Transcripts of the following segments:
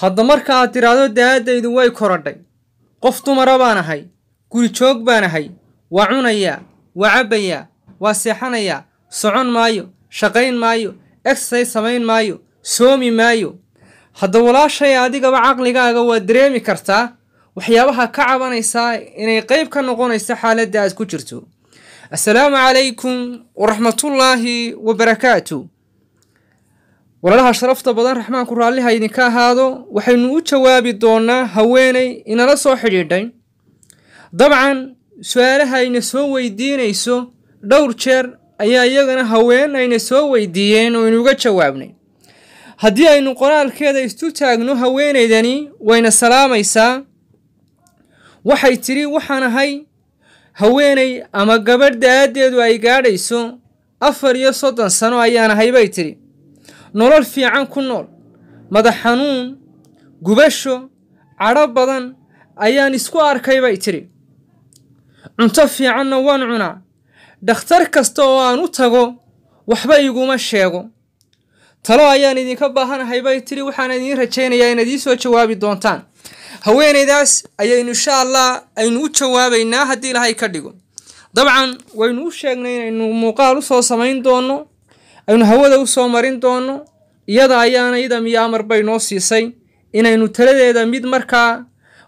hadda marka aad tidhaahdo daahaddaydu way korodhay qof dumara baan ahay guri joog baan ahay waa cunayaa waa cabbayaa waa seexanayaa socon maayo shaqayn maayo exsay samayn maayo soomi maayo hadda walaashay adigaba caqligaaga waa dareemi kartaa waxyaabaha ka cabanaysaa inay qayb ka noqonayso xaaladda aad ku jirto assalaamu calaykum waraxmatullaahi wa wabarakaatu walalaha sharafta badan raxmaanku raalliha idinka ahaado waxaynu u jawaabi doonaa haweenay inala soo xidhiidhay dabcan su-aalahayna soo weydiinayso dhowr jeer ayaa iyagana haween ayna soo weydiiyeen oo inuga jawaabnay haddii aynu qoraalkeeda istu taagno haweenaydani wayna salaamaysaa waxay tidhi waxaan ahay haweenay ama gabadh da-aaddeedu ay gaadhayso afar iyo soddon sano ayaan ahay bay tidhi nolol fiican ku nool madax xanuun gubasho cadho badan ayaan isku arkay bay tidhi cunto fiicanna waan cunaa dhakhtar kasta oo aan u tago waxba iguma sheego talo ayaan idinka baahanahay bay tidhi waxaan idiin rajaynayaa inaad ii soo jawaabi doontaan haweenaydaas ayaynu insha allah aynu u jawaabaynaa haddii ilaahay ka dhigo dabcan waynu u sheegnay inaynu muuqaal u soo samayn doonno aynu hawada u soo marin doonno iyada ayaana ida miyo amar bay noo siisay inaynu taladeeda mid markaa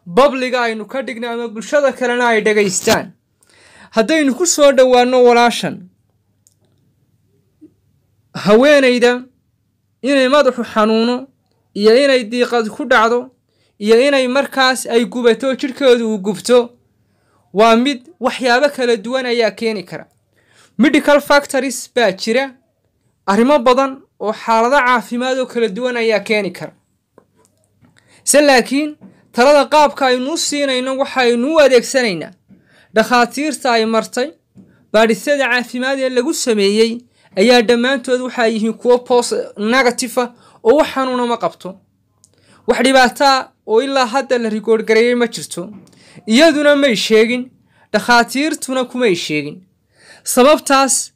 babliga aynu ka dhigno ama bulshada kalena ay dhegaystaan haddaynu ku soo dhowaanno walaashan haweenayda inay madaxu xanuuno iyo inay diiqad ku dhacdo iyo inay markaas ay gubato jirkeedu uu gubto waa mid waxyaabo kala duwan ayaa keeni kara medical factories baa jira arrimo badan oo xaalado caafimaad oo kala duwan ayaa keeni kara se laakiin talada qaabka aynuu siinayno waxaaynuu adeegsanaynaa dhakhaatiirta ay martay baadhisyada caafimaad ee lagu sameeyey ayaa dhammaantood waxaa yihiin kuwo post negatifa ah oo wax xanuuna ma qabto wax dhibaataa ah oo ilaa hadda la rigoorgareeyey ma jirto iyaduna may sheegin dhakhaatiirtuna kumay sheegin sababtaas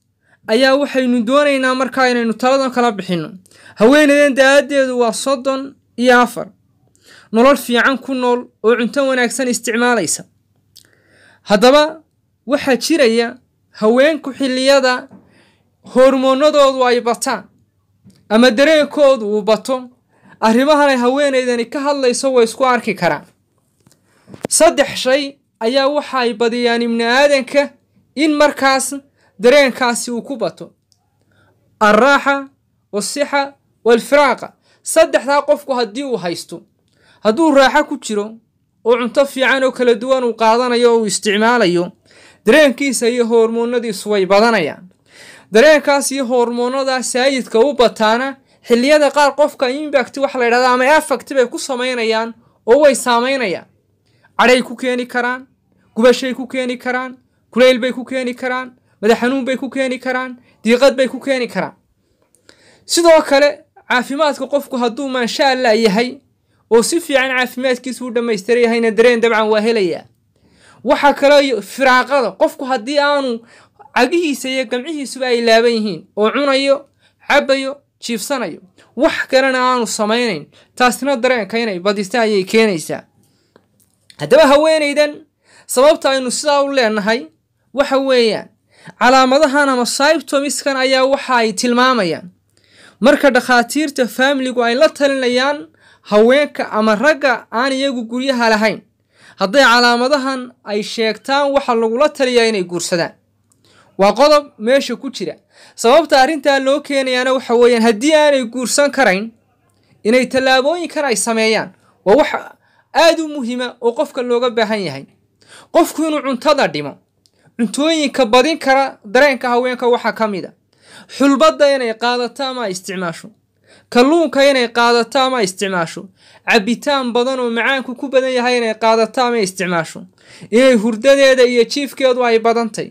ayaa waxaynu doonaynaa markaa inaynu taladan kala bixinno haweenadan da-aadeedu waa soddon iyo afar nolol fiican ku nool oo cunto wanaagsan isticmaalaysa haddaba waxaa jiraya haweenku xilliyada hormoonadoodu ay bataan ama dareenkoodu uu bato arrimahanay haweenaydani ka hadlayso way isku arki karaan saddex shay ayaa waxa ay badiyaan ibni aadanka in markaas dareenkaasi uu ku bato alraaxa wasixa walfiraaqa saddexdaa qofku haddii uu haysto hadduu raaxo ku jiro oo cunto fiican oo kala duwan uu qaadanayo oo uu isticmaalayo dareenkiisa iyo hormoonnadiisu way badanayaan dareenkaas iyo hormoonnadaa saayidka u bataana xilliyada qaar qofka imbakti wax la yidhahda ama afakti bay ku samaynayaan oo way saamaynayaan cadhay ku keeni karaan gubashay ku keeni karaan kulayl bay ku keeni karaan madax xanuun bay ku keeni karaan diiqad bay ku keeni karaan sidoo kale caafimaadka qofku hadduu maasha yahay oo si fiican caafimaadkiisu u dhammaystira yahayna dareen dabcan waa helayaa waxaa kaloo firaaqada qofku haddii aanu cagihiisa iyo gamcihiisuba ay laaban yihiin oo cunayo cabayo jiifsanayo wax kalena aanu samaynayn taasina dareenka inay badista ayay keenaysaa haddaba haweenaydan sababta aynu sidaa u leenahay waxa weeyaan calaamadahan ama symptomiskan ayaa waxa ay tilmaamayaan marka dhakhaatiirta faamiligu ay la talinayaan haweenka ama ragga aan iyagu guryaha lahayn hadday calaamadahan ay sheegtaan waxa lagula taliyaa inay guursadaan waa qodob meesha ku jira sababta arrintaa loo keenayaana waxa weeyaan haddii aanay guursan karayn inay tallaabooyinkan ay sameeyaan waa wax aada u muhiima oo qofka looga baahan yahay qofku inuu cuntada dhimo cuntooyinka badin kara dareenka haweenka waxaa ka mid a xulbadda inay qaadato ama isticmaasho kalluunka inay qaadato ama isticmaasho cabitaan badan oo macaanku ku badan yahay inay qaadato ama isticmaasho inay hurdadeeda iyo jiifkeedu ay badantay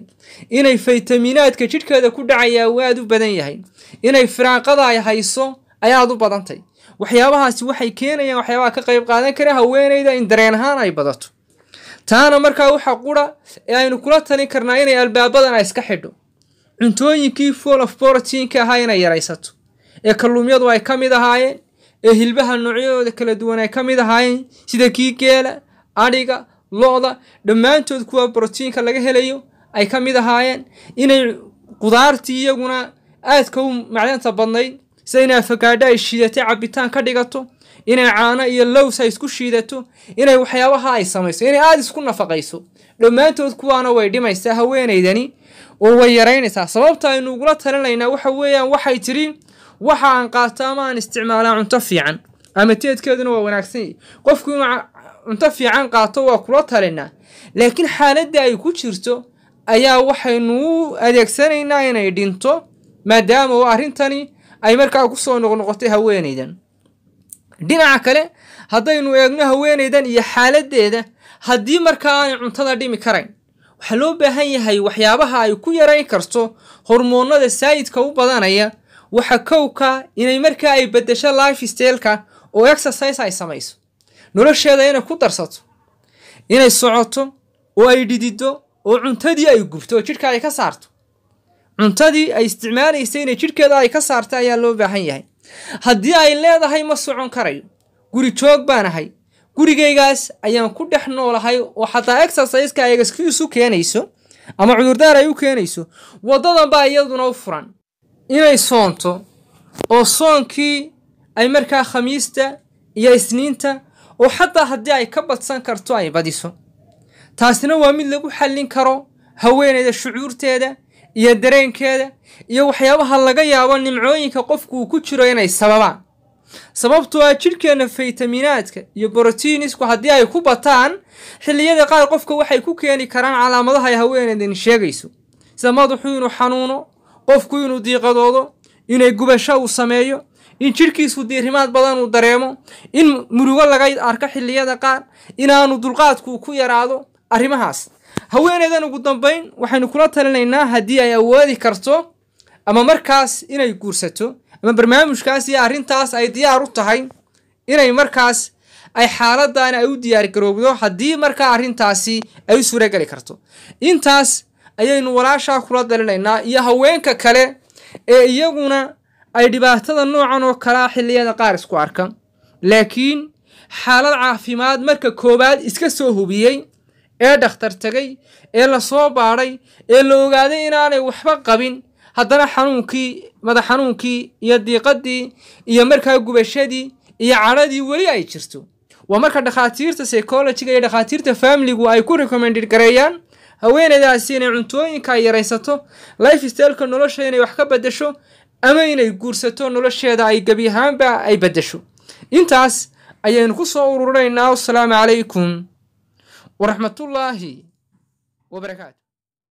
inay faytaminaadka jidhkeeda ku dhacayaa uu u badan yahay inay firaaqada ay hayso ayaad u badantay waxyaabahaasi waxay keenayaan waxyaabaha ka qayb qaadan kara haweenayda in dareen ahaan ay badato taana markaa waxaa qura ee aynu kula talin karnaa inay albaabadan ay iska xidho cuntooyinkii fuol of borotiinka ahaa inay yaraysato ee kalluumyadu ay ka mid ahaayeen ee hilbaha noocyadooda kala duwan ay ka mid ahaayeen sida kii geela adhiga lo-da dhammaantood kuwa borotiinka laga helayo ay ka mid ahaayeen inay qudaartii iyaguna aadka u macdanta badnayd sida in afagaadho ay shiidatay cabitaan ka dhigato inay caano iyo lows ay isku shiidato inay waxyaabaha ay samayso inay aada isku nafaqayso dhammaantood kuwaana way dhimaysaa haweenaydani oo way yaraynaysaa sababta aynuugula talinaynaa waxa weeyaan waxay tidhi waxa aan qaato ama aan isticmaalaa cunto fiican ama teedkeeduna waa wanaagsanyi qofku inuu cunto fiican qaato waa kula talinaa laakiin xaaladda ay ku jirto ayaa waxaynuu adeegsanaynaa inay dhinto maadaama arrintani ay markaa ku soo noqnoqotay haweenaydan dhinaca kale haddaynu eegno haweenaydan iyo xaaladdeeda haddii markaa aanay cuntada dhimi karayn waxaa loo baahan yahay waxyaabaha ay ku yarayn karto hormoonnada saayidka u badanaya waxa kowka inay markaa ay beddesho life steelka oo exercise ay samayso nolosheeda inay ku darsato inay socoto oo ay dhidido oo cuntadii ay gubto oo jidhka ay ka saarto cuntadii ay isticmaalaysa inay jidhkeeda ay ka saarto ayaa loo baahan yahay haddii ay leedahay ma socon karayo guri joog baan ahay gurigaygaas ayaan ku dhex noolahay oo xataa exerciseka ay excuse u keenayso ama cudurdaar ay u keenayso waddadan baa iyaduna u furan inay soonto oo soonkii ay markaa khamiista iyo isniinta oo xataa haddii ay ka badsan karto ay badiso taasina waa mid lagu xallin karo haweenayda shucuurteeda iyo dareenkeeda iyo waxyaabaha laga yaabo nimcooyinka qofkuu ku jiro inay sababaan sababtoo ah jidhkeenna faytaminaadka iyo brotiinisku haddii ay ku bataan xilliyada qaar qofka waxay ku keeni karaan calaamadaha ay haweeneedin sheegayso sida madaxu inuu xanuuno qofku inuu diiqadoodo inay gubasho uu sameeyo in jidhkiisu diirimaad badan uu dareemo in murugo laga arko xilliyada qaar inaanu dulqaadku ku yaraado arrimahaas haweeneydan ugu dambayn waxaynu kula talinaynaa haddii ay awoodi karto ama markaas inay guursato ama barnaamijkaas iyo arrintaas ay diyaar u tahay inay markaas ay xaaladdan ay u diyaargaroobdo haddii markaa arrintaasi ay u suurageli karto intaas ayaynu walaashaa kula dalinaynaa iyo haweenka kale ee iyaguna ay dhibaatada noocan oo kalea ah xilliyada qaar isku arka laakiin xaalad caafimaad marka koowaad iska soo hubiyey ee dhakhtar tegay ee lasoo baadhay ee la ogaaday inaanay waxba qabin haddana xanuunkii madax xanuunkii iyo diiqaddii iyo markaa gubashadii iyo cadhadii weli ay jirto waa marka dhakhaatiirta psychologiga iyo dhakhaatiirta faamiligu ay ku recommended gareeyaan haweeneydaasi inay cuntooyinka ay yaraysato life styleka nolosha inay wax ka beddesho ama inay guursato nolosheeda ay gebi ahaanba ay beddesho intaas ayaynu ku soo ururaynaa wasalaamu calaykum waraxmatullaahi wabarakaatu